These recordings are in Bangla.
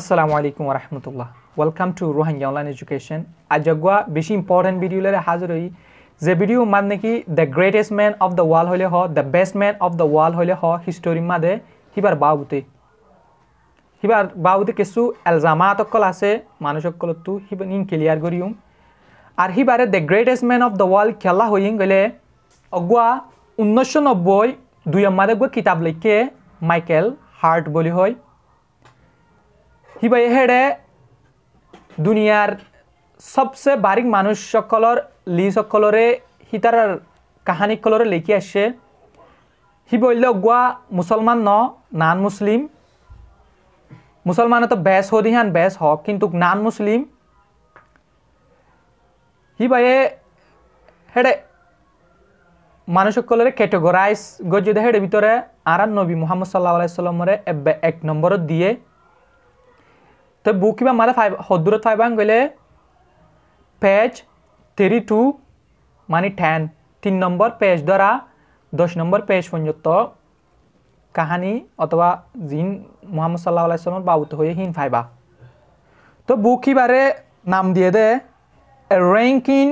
আসসালামু আলাইকুম রহমতুল্লাহ welcome to Rohingya online education আজ আগুয়া বেশি ইম্পর্টেন্ট ভিডিও লেরে হাজির হই যে ভিডিও মানে নাকি the greatest man of the world হইলে হ the best man of the world হইলে হ হিস্টোরি মাদে হিবার বাউতে হিবার বাউতে কিছু এলজামাত অকল আছে মানুষ অকলতো হিবা নিন ক্লিয়ার করিম আর হিবারে the greatest man of the world খেলা হই গেলে আগুয়া উনিশশো নব্বই দুই গুয়া কিতাব লিখে মাইকেল হার্ট বলি হয় হিবাই হেডে দুনিয়ার সবচেয়ে বারিক মানুষ সকলর লি সকলরে হিতারার কাহানি কলরে লেখি আসছে হি বলল গুয়া মুসলমান ন নান মুসলিম মুসলমানে তো ব্যাস হদিহান ব্যাস হক কিন্তু নান মুসলিম হি বাইয়ে হেডে মানুষসকলের ক্যাটেগরাইজ গজ্জিদে হেডে ভিতরে আরান নবী মোহাম্মদ সাল্লাহ আলাইসাল্লামরে এক নম্বরত দিয়ে তো বুক কিবা মানে ফাইভ হদ্দুরত ফাইবাং গেলে পেজ তেরি টু মানে টেন তিন নম্বর পেজ দ্বারা দশ নম্বর পেজ পর্যন্ত কাহানী অথবা জিন মোহাম্মদ সাল্লাহ আলাইসলামর বাউত হয়ে হিন ফাইবা তো বুক কিবারে নাম দিয়ে the ranking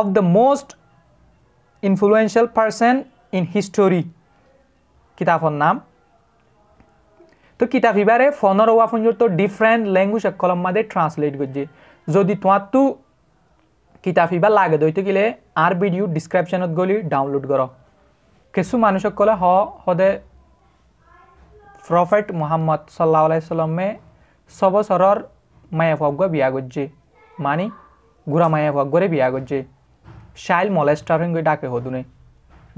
of the most influential person in history কিতাবর নাম তো কিতাব ইবারে ফনর ওয়া ফুঞ্জুর তো ডিফারেন্ট ল্যাঙ্গুয়েজ কলম মাদে ট্রান্সলেট করছে যদি তোমার তো কিতাব ইবার লাগে তো গেলে আর ভিডিও ডিসক্রিপশনত গলি ডাউনলোড কর কিছু মানুষ কলে হ হদে প্রফেট মোহাম্মদ সাল্লাহ আলাইসাল্লামে সবসরর মায়া ভগ্য বিয়া করছে মানে গুড়া মায়া ভগ্যরে বিয়া করছে চাইল্ড মলেস্টারিং ডাকে হদুনে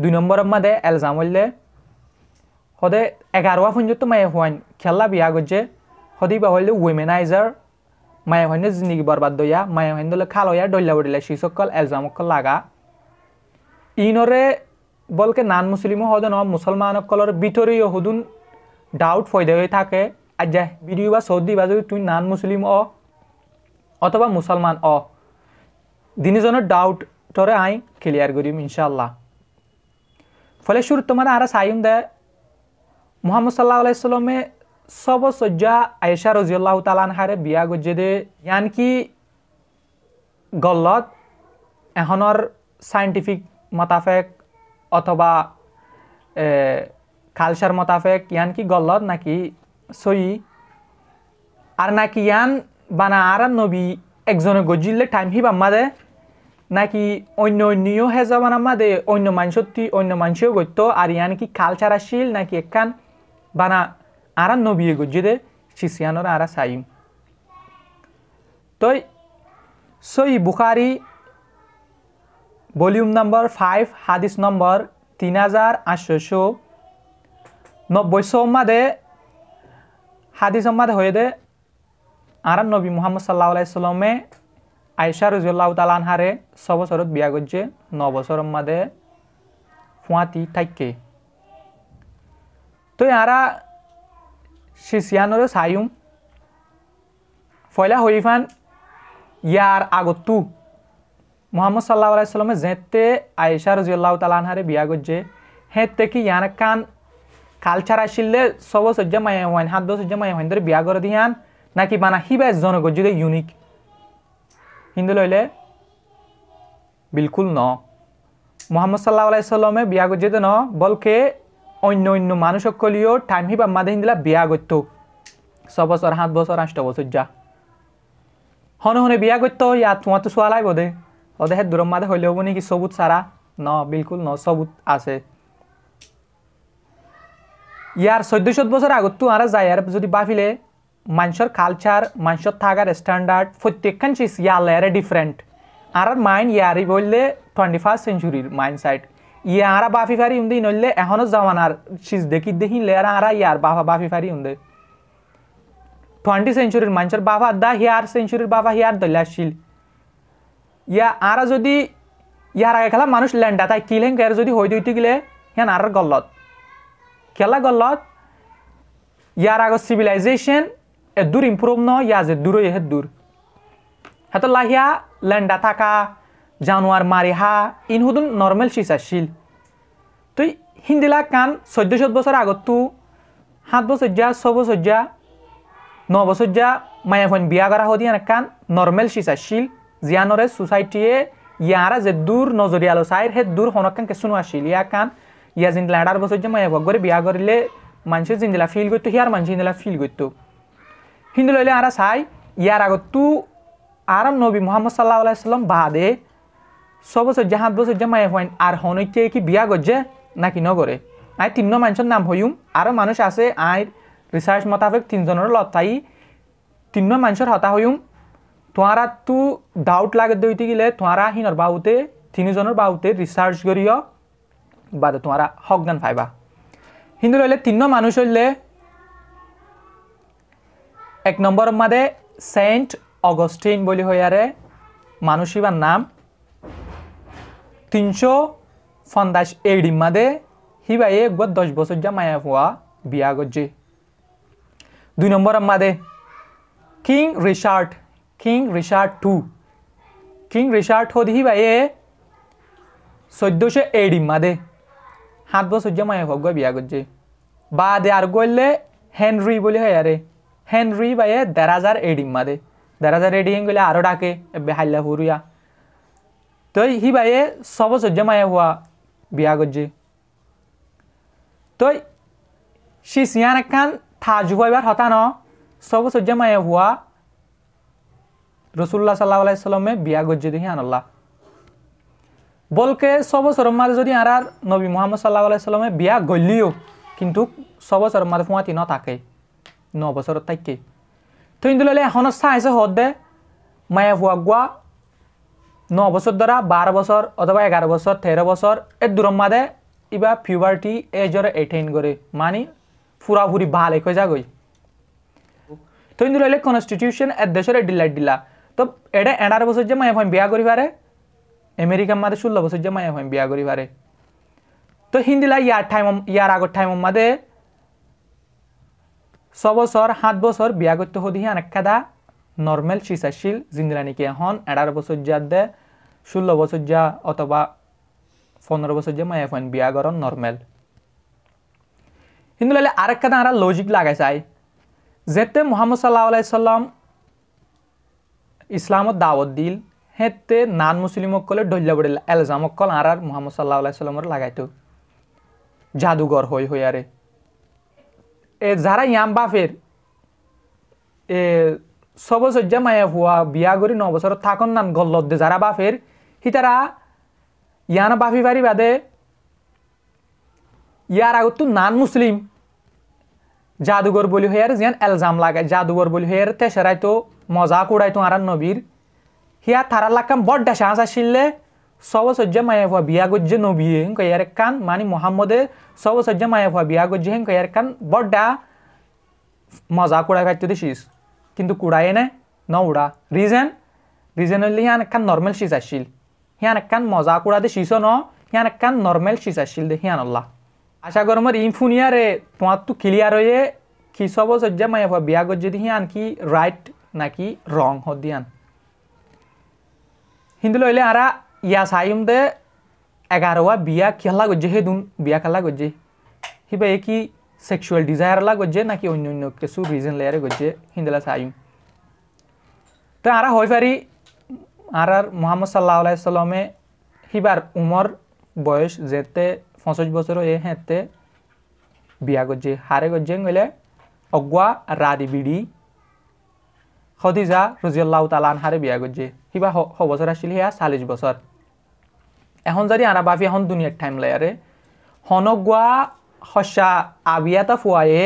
দুই নম্বর মাদে এলজাম হইলে সদে এগারোয়া পর্যন্ত মায়ে হওয়ান খেলা বিয়া গজে সদি বা হইলে উইমেনাইজার মায়ে হইনে জিন্দগি বরবাদ দইয়া মায়ে হইন দলে খাল হইয়া ডল্লা উড়িলে শিসকল এলজামকল লাগা ইনরে বলকে নান মুসলিমও হদন মুসলমানকলর বিতরীয় হুদুন ডাউট ফয়দা হয়ে থাকে আর যা বিডিও বা সৌদি বা যদি তুই নান মুসলিম অ অথবা মুসলমান অ দিনীজনের ডাউট তরে আই ক্লিয়ার করিম ইনশাল্লাহ ফলে শুরু তোমার আর সাইম দেয় মোহাম্মদ সাল্লাহ আলাইসাল্লামে সব সজ্জা আয়েশা রজিউল্লাহ তালানহারে বিয়া গজ্জেদে ইয়ানকি গল্লত এখনর সাইন্টিফিক মতাফেক অথবা কালচার মতাফেক ইয়ান কি গল্লত নাকি সই আর নাকি ইয়ান বানা আর নবী একজনে গজিলে টাইম হি বাম্মা দে নাকি অন্য অন্যও হেজা বানাম্মা দে অন্য মানুষত্বী অন্য মানুষও গত্য আর ইয়ান কি কালচার আসিল নাকি একখান bana ara nobiyego jide sisiyanora ara sayim toy সই বুখারি ভলিউম নম্বর ফাইভ হাদিস নম্বর তিন হাজার আটশোশো নব্বই সম্মাদে হাদিস সম্মাদে হয়ে দে আরাম নবী মোহাম্মদ সাল্লাহ আলাইসাল্লামে আয়সা রুজুল্লাহ তালানহারে ছ বছরত বিয়া গজছে ন বছর মাদে ফুঁয়াতি থাককে তো यहाँ रहा শিশিয়ানোর সায়ুম ফয়লা হইফান ইয়ার আগতু মোহাম্মদ সাল্লাহ আলাইসাল্লামে জেঁতে আয়েশা রজিউল্লাহ তালানহারে বিয়া গজ্জে হেঁতে কি ইয়ান কান কালচার আসিলে সব সজ্জা মায়া হইন হাত দশ সজ্জা মায়া হইন ধরে বিয়া করে দিয়ান নাকি বানা হিবা জন গজ্জিদে ইউনিক হিন্দু লইলে বিলকুল ন মোহাম্মদ সাল্লাহ আলাইসাল্লামে বিয়া গজ্জিদে ন বলকে অন্য অন্য মানুষসকলেও টাইম হিবা মাদে দিলা বিয়া করত ছবছর সাত বছর আষ্ট বছর যা হনে হনে বিয়া করত ইয়া তোমার তো চোয়া বোধে দে অদেহে দূরম মাদে হইলে হবো নাকি সবুত সারা ন বিলকুল ন সবুত আছে ইয়ার চৈদ্দ শত বছর আগত তো যায় যায় যদি বাফিলে মানুষের কালচার মানুষের থাকার স্ট্যান্ডার্ড প্রত্যেকখান চিজ ইয়ালে ডিফারেন্ট আর মাইন্ড ইয়ারি বললে টোয়েন্টি ফার্স্ট সেঞ্চুরির মাইন্ড সাইড ইয়ে আরা বাফি ফারি উন্দে নইলে এখনো জামানার সিজ দেখি দেখি লেয়ারা আরা ইয়ার বাফা বাফি ফারি উন্দে টোয়েন্টি সেঞ্চুরির মানুষের বাবা দা হিয়ার সেঞ্চুরির বাবা হিয়ার দল্যাশীল ইয়া আরা যদি ইয়ার আগে খেলা মানুষ ল্যান্ডা তাই কিলেন কেয়ার যদি হই দুইটি গেলে হ্যাঁ আর গল্লত খেলা গল্লত ইয়ার আগে সিভিলাইজেশন এ দূর ইম্প্রুভ ন ইয়া যে দূরই হে দূর হ্যাঁ লাহিয়া ল্যান্ডা থাকা জানুয়ার মারি হা ইন হুদুন নর্মেল শিসাশীল তুই হিন্দিলা কান চৈধ্য চৈধ্য বছর আগতো সাত বছরজা ছ বছরজা ন বছরজা মায়াফন বিয়া করা হদি কান নর্মেল শিসাশীল জিয়ানরে সোসাইটিয়ে ইয়ারা যে দূর নজরিয়ালো সাইর হে দূর হনকান কেসুনো আসিল ইয়া কান ইয়া জিন্দিলা আঠার বছর মায়ে মায়া ভগ করে বিয়া করিলে মানুষের জিন্দিলা ফিল করতো হিয়ার মানুষ জিন্দিলা ফিল করতো হিন্দু লইলে আরা সাই ইয়ার আগত তু আর নবী মোহাম্মদ সাল্লাহ আলাইসাল্লাম বাদে সবসে সাত বছর মায়ে হয় আর হনৈকে কি বিয়া গজ্জে নাকি নগরে আই তিন্ন মানুষের নাম হইম আর মানুষ আছে আই রিসার্চ মোতাবেক তিনজনের লতাই তিন্ন মানুষের হতা হইম তোহারা তু ডাউট লাগে দইতে গেলে তোহারা হিনর বাউতে তিনজনের বাউতে রিসার্চ করিও বাদে তোমারা সজ্ঞান পাইবা হিন্দু রইলে তিন্ন মানুষ হইলে এক নম্বর মাদে সেন্ট অগস্টিন বলি হইয়ারে মানুষ নাম তিনশো ফন্দাস এই ডিম্মাদে হিবাই একবার দশ বছর যা মায়া হওয়া বিয়া গজ্জে দুই নম্বর দে কিং রিসার্ট কিং রিসার্ট টু কিং রিশার্ট হদ হিবাই চোদ্দশো এই দে সাত বছর যা মায়া হওয়া বিয়া গজ্জে বা দে আর গলে হেনরি বলে হয় আরে হেনরি বাইয়ে দেড় হাজার এডিম মাদে দেড় হাজার এডিম গেলে আরও ডাকে এবার হাল্লা ফুরিয়া তই সি বাইয়ে ছবছৰ জমায়ে হোৱা বিয়া গজ্জি তই সি চিয়ান এখান থাজু এইবাৰ হতা ন ছবছৰ জমায়ে হোৱা ৰসুল্লা চাল্লাহ আলাইলামে বিয়া গজ্জি দেখি আনল্লা বলকে ছবছৰৰ মাজে যদি আৰাৰ নবী মোহাম্মদ চাল্লাহ আলাইলামে বিয়া গলিও কিন্তু ছবছৰৰ মাজে সোঁৱাতি নাথাকে ন বছৰত থাকে থৈ দিলে এখন চাইছে সদ দে মায়ে হোৱা গোৱা ন বছর দ্বারা বারো বছর অথবা এগারো বছর তেরো বছর এ দূরম্মাদে ইবা ফিউবার্টি এজরে এটেইন করে মানে ফুরাফুরি ভাল এক হয়ে যা গই তো ইন্দু রইলে কনস্টিটিউশন এ দেশরে ডিলাইট দিলা তো এটা এগারো বছর যে মায়ে ভয় বিয়া করি পারে আমেরিকার মাদে ষোলো বছর যে মায়ে ভয় বিয়া করি পারে তো হিন্দিলা ইয়ার ঠাইম ইয়ার আগর ঠাইম মাদে ছবছর সাত বছর বিয়া করতে সুধি আনেক কাদা নর্মেল চিচাশীল জিন্দিলা নাকি এখন এগারো বছর যাদ দে ষোলো বছর যা অথবা পনেরো বছর যে মায়া ফোন বিয়া করন নর্মেল কিন্তু লাইলে আরেকটা তাঁরা লজিক লাগাই চাই যেতে মোহাম্মদ সাল্লাহ আলাইসাল্লাম ইসলামত দাওয়াত দিল হেঁতে নান মুসলিমক কলে ডলিয়া বড়িল এলজামক কল আর আর মোহাম্মদ সাল্লাহ আলাইসাল্লামর লাগাইতো জাদুঘর হই হই আরে এ যারা ইয়াম বাফের এ ছবছর যে মায়া ভুয়া বিয়া করি ন বছর থাকন নান গল্লত দে যারা বাফের হিতারা ইয়ান বাফি বাড়ি বাদে ইয়ার আগত নান মুসলিম জাদুঘর বলি হইয়ার যেন এলজাম লাগায় জাদুঘর বলি হইয়ার তে মজা মজাক উড়াইতো আর নবীর হিয়া থারা লাগাম বড্ডা সাহস আসিলে শিললে সবসজ্জা মায়া ভা বিয়া গজ্জে নবী হেন কয়ার কান মানে মোহাম্মদে সবসজ্জা মায়া ভা বিয়া গজ্জে হেন কয়ার কান বড্ডা মজা কুড়াই ভাইতে দিছিস কিন্তু কুড়াই নে ন উড়া রিজেন রিজেন হলে ইয়ান কান নর্মাল শিস আসছিল হিয়ান একখান মজা দে শিশো ন হিয়ান একখান নর্মেল শিশাশীল দে হিয়ান অল্লাহ আশা করো মোর ইনফুনিয়ারে তোমার তো ক্লিয়ার হয়ে কি সব সজ্জা মাই হওয়া বিয়া যদি হিয়ান কি রাইট নাকি রং হদিয়ান হিন্দু লইলে আরা ইয়া সাইম দে এগারোয়া বিয়া খেলা গজ্জে হে দুন বিয়া খেলা গজ্জে হিবা ভাই কি সেক্সুয়াল ডিজায়ার লা গজ্জে নাকি অন্য অন্য কিছু রিজন লেয়ারে গজ্জে হিন্দলা সাইম তো আরা হয় পারি আর আর মোহাম্মদ সাল্লাহ আলাইসাল্লামে হিবার উমর বয়স যেতে পঁচিশ বছর এ হেঁতে বিয়া গজ্জে হারে করছে গেলে অগুয়া রাদি বিড়ি সদিজা রজিয়াল্লাহ তালান হারে বিয়া করছে হিবা হ বছর আসছিল হিয়া চাল্লিশ বছর এখন যদি আনা এখন দুনিয়ার টাইম লায়ারে হনগুয়া হসা আবিয়াতা ফুয়ায়ে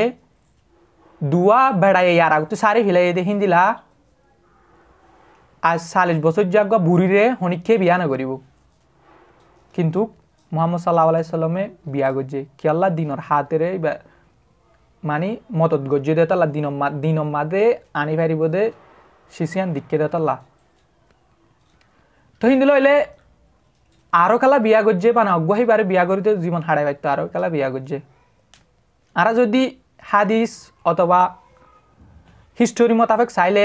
দুয়া বেড়াইয়ে ইয়ার আগতে সারি ফেলাই দে হিন্দিলা আজ চাল্লিশ বছর যাগ বুড়িরে হনিক্ষে বিয়া নকরিব কিন্তু মোহাম্মদ সাল্লাহ আলাইসাল্লামে বিয়া গজে কিয়াল্লা দিনর হাতেরে মানে মতত গজ্জে তাল্লা দিন দিন মাদে আনি ফারিব দে শিশিয়ান দে তাল্লা তো হিন্দু লইলে আরও খেলা বিয়া গজ্জে বা না অগ্রহী বারে বিয়া করিতে জীবন হারাই পাইতো আরও খেলা বিয়া গজ্জে আর যদি হাদিস অথবা হিস্টোরি মোতাবেক চাইলে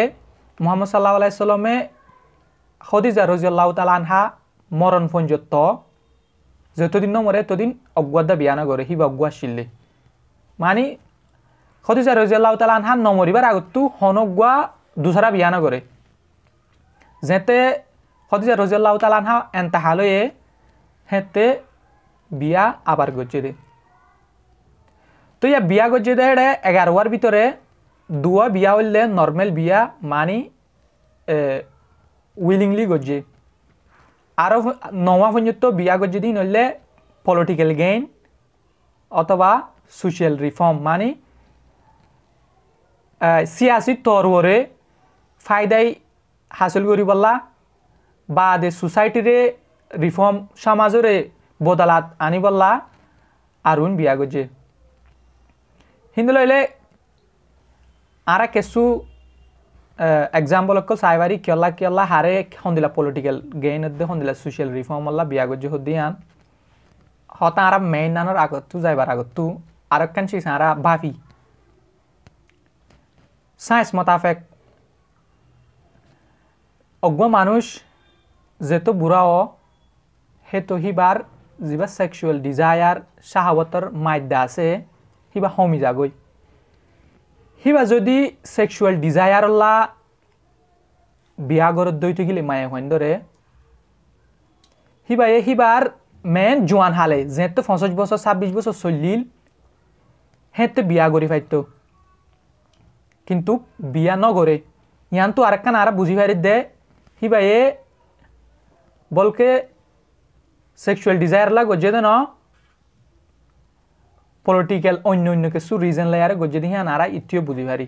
মোহাম্মদ সাল্লাহ আলাইসাল্লামে খদিজা রজিয়াল্লাহ তাল আনহা মরণ পঞ্জত্ব যতদিন মরে তদিন অজ্ঞাদা বিয়ানা করে সি অজ্ঞা শিল্লি মানে খদিজা রজিয়াল্লাহ তাল আনহা নমরিবার আগতো হনজ্ঞা দুসারা বিয়া করে যেতে খদিজা রজিয়াল্লাহ তাল আনহা এনতাহালয়ে হেঁতে বিয়া আবার গজ্জে দে তো ইয়া বিয়া গজ্জে দেয় এগারোয়ার ভিতরে দুয়া বিয়া হইলে নর্মেল বিয়া মানি উইলিংলি গজ্জে আরও নওয়া পর্যন্ত বিয়া গজ্জে দিন হইলে পলিটিক্যাল গেইন অথবা সোশ্যাল রিফর্ম মানে সিয়াসি তরবরে ফায়দাই হাসিল করি বললা বা দে সোসাইটির রিফর্ম সমাজরে বদলাত আনি বললা আর বিয়া গজে হিন্দু লাইলে ಆರ ಕೆಸು ಎಕ್ಸಾಂಪಲಕ್ಕೂ ಸಾಯ್ವಾರಿ ಕೆಲ್ಲ ಕೆಲ್ಲ ಹಾರೆ ಹೊಂದಿಲ್ಲ ಪೊಲಿಟಿಕಲ್ ಗೇನದ್ದು ಹೊಂದಿಲ್ಲ ಸೋಷಿಯಲ್ ರಿಫಾರ್ಮ್ ಅಲ್ಲ ಬಿಯಾಗೊಜ್ಜಿ ಹೊದ್ದಿಯಾನ್ ಹೊತ್ತ ಆರ ಮೇನ್ ನಾನೋರ್ ಆಗತ್ತು ಜಾಯ್ಬಾರ್ ಆಗತ್ತು আরক্ষণ সেই সারা বাফি সায়েন্স মোতাফেক অজ্ঞ মানুষ যেহেতু বুড়া অ সেহেতু সিবার যা সেক্সুয়াল ডিজায়ার সাহাবতর মাদ্যা আছে সিবা সমি যাগৈ সিবা যদি সেক্সুয়াল লা বিয়া ঘৰত দৈ থাকিলে মায়ে হন্দৰে এ সিবাৰ মেন জোৱান হালে যেহেতু পঞ্চাছ বছৰ ছাব্বিশ বছৰ চলিল সেহেঁতে বিয়া কৰি ফাইতো কিন্তু বিয়া নগৰে ইয়ানতো আর একখান আর বুঝি ফারি দে এ বলকে সেক্সুয়াল ডিজায়ার লাগো যে ন পলিটিক্যাল অন্য অন্য কিছু রিজন লাইয়ারে গজ্জে দিয়ে আনারা ইতিও বুঝি পারি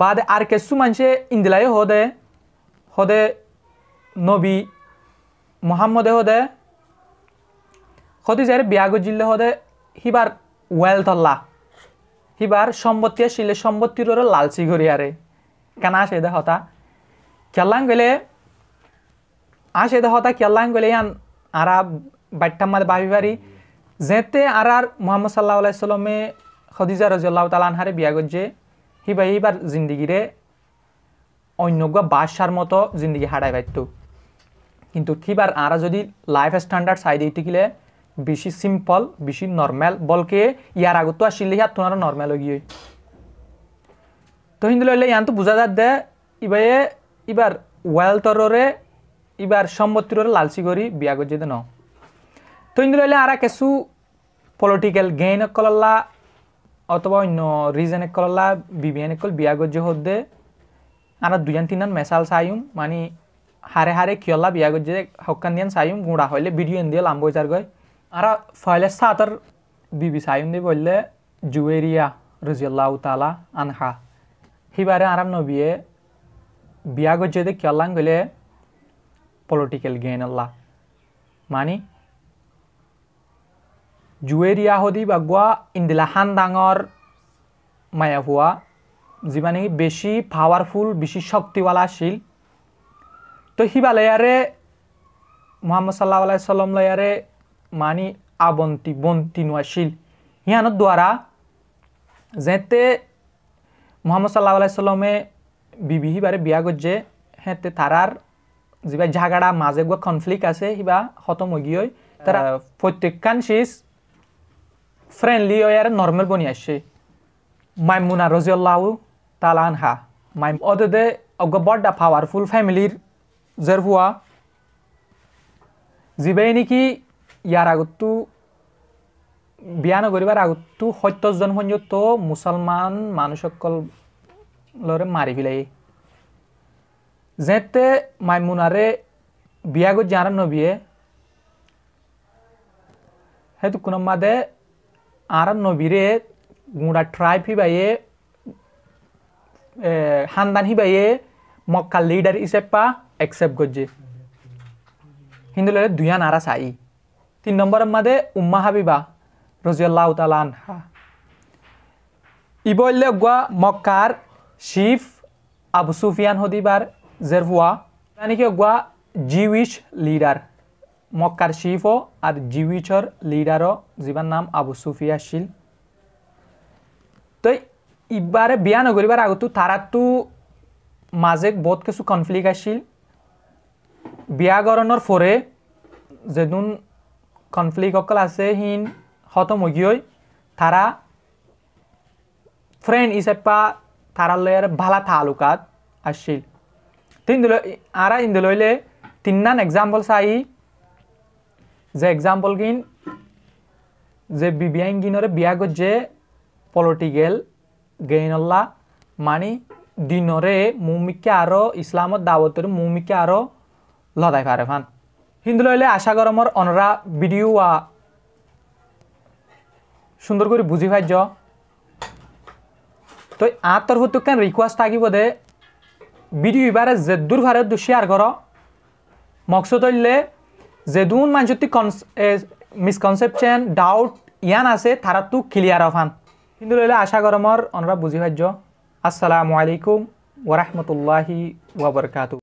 বাদে আর কিছু মানুষে ইন্দিলাই হদে হদে নবী মোহাম্মদে হদে হতে যারে বিয়া গজিলে হদে হিবার ওয়েলথ তল্লা হিবার সম্পত্তি আসলে সম্পত্তির ওর লালচি ঘুরি আরে কেন আসে দে হতা কেলাং গেলে আসে দে হতা কেলাং গেলে আন আরা বাট্টাম্মাদ বাবি বাড়ি যেতে আর আর মোহাম্মদ সাল্লাহ আলাইসাল্লামে খদিজা রজিয়াল্লাহ তাল আনহারে বিয়া করছে হিবা এইবার জিন্দিগিরে অন্যজ্ঞ বাদশার মতো জিন্দিগি হারাই পাইত কিন্তু কিবার আর যদি লাইফ স্ট্যান্ডার্ড সাইড এইটি গেলে বেশি সিম্পল বেশি নর্মেল বলকে ইয়ার আগতো আসলে ইয়ার তোমার নর্মেল হয়ে গিয়ে তো হিন্দু লাইলে ইয়ানতো বোঝা যাত দে ইবারে ইবার ওয়েলথরে ইবার সম্পত্তিরে লালসি করি বিয়া করছে ন তো ইন্দুরাইলে আর কিছু পলিটিক্যাল গেইন কলল্লা অথবা অন্য রিজন কলল্লা বিবিয়ান কল বিয়া গজ্য হদ্দে আর দুজন তিনজন মেসাল সাইম মানে হারে হারে কিয়লা বিয়া গজ্য হকান দিয়ান সাইম গুঁড়া হইলে ভিডিও দিয়ে লাম্ব বিচার গয় আর ফয়লে সাতর বিবি সাইম দিয়ে বললে জুয়েরিয়া রজিয়াল্লাহ তালা আনহা সিবারে আরাম নবিয়ে বিয়া গজ্য দিয়ে কিয়লাং গেলে পলিটিক্যাল গেইন আল্লাহ মানে জুৱেৰিয়া সদি বাগুৱা ইন্দিলাখান ডাঙৰ মায়া হোৱা যিমানে বেছি পাৱাৰফুল বেছি শক্তিৱালা আছিল তো সিবালে ইয়াৰে মোহাম্মদ সাল্লাহ আলাই চল্লমলৈ মানি আবন্তি বন্তি নোৱাছিল সিহঁতৰ দ্বাৰা যেতে মোহাম্মদ সাল্লাহ আলাই চল্লমে বিবি সিবাৰে বিয়া গজে সিহঁতে তাৰাৰ যিবা জাগাডা মাজে গুৱা কনফ্লিক্ট আছে সিবা খতম হৈ গৈ তাৰা প্ৰত্যেকখন চিজ ফ্রেন্ডলি ওয়ার নর্মাল বনি আসছে মাইমুনা রজিউল্লাহ হা মাইম অদে অগ বড্ডা পাওয়ারফুল ফ্যামিলির জের হুয়া যিবেই নেকি ইয়ার আগতো বিয়া নগরিবার আগতো সত্যজন সংযুক্ত মুসলমান মানুষসকলরে মারি পেলাই যেতে মাইমুনারে বিয়া গত যারা নবিয়ে সেইটো কোনোমাদে आर नबीरे गुड़ा ट्राइब हिबाइए हानदान हिबाइए मक्का लीडर इसेप्पा एक्सेप्ट गजे हिंदू लड़े नारा साई तीन नम्बर मदे उम्मा हबीबा रोजियाल्लाउ तलान इबल गुआ मक्कार शिफ अबसूफियान हदीबार जेरवा जीविश लीडर মক্কার শিফ আর জিউইচর লিডার যার নাম আবু সুফিয়া শিল তো ইবারে বিয়া নগরিবার তারা তো মাজে বহুত কিছু কনফ্লিক্ট আসিল ফরে ফৰে যেদুন কনফ্লিক্টসকল আছে সিন হতমুগীয় তারা ফ্রেন্ড হিসাপা তারা লয়ের ভালা থালুকাত আসিল তিন দিল আরা ইন এক্সাম্পল চাই যে এক্সাম্পল কিন যে বিয়া বিয়াগত যে পলিটিক্যাল গেইনল্লা মানে দিনরে মুমিকে আরো ইসলামত দাওয়াতের মুমিকে আরো লদাই পারে ফান হিন্দু লইলে আশা গরমর অনরা ভিডিও সুন্দর করে বুঝি পাইজ তো আর তরফ কেন রিকোয়েস্ট থাকিব দে ভিডিও এবারে যে দূর ভারে শেয়ার কর মকসদ হইলে যেদুন মানুষ যদি মিসকনসেপশন ডাউট ইয়ান আছে তারা তো ক্লিয়ার অফান কিন্তু লইলে আশা গরমর অনরা বুঝি ভাজ্য আসসালামু আলাইকুম ওরহমতুল্লাহি ওবরকাতু